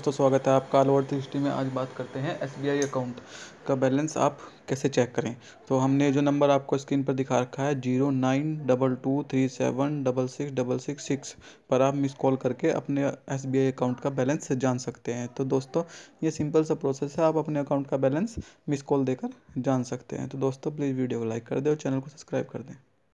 दोस्तों स्वागत है आपका ऑल ओवर थ्री में आज बात करते हैं एस अकाउंट का बैलेंस आप कैसे चेक करें तो हमने जो नंबर आपको स्क्रीन पर दिखा रखा है zero nine double two three seven double six double six six पर आप मिस कॉल करके अपने एस अकाउंट का बैलेंस जान सकते हैं तो दोस्तों ये सिंपल सा प्रोसेस है आप अपने अकाउंट का बैलेंस मिस कॉल देकर जान सकते हैं तो दोस्तों प्लीज़ वीडियो को लाइक कर दें और चैनल को सब्सक्राइब कर दें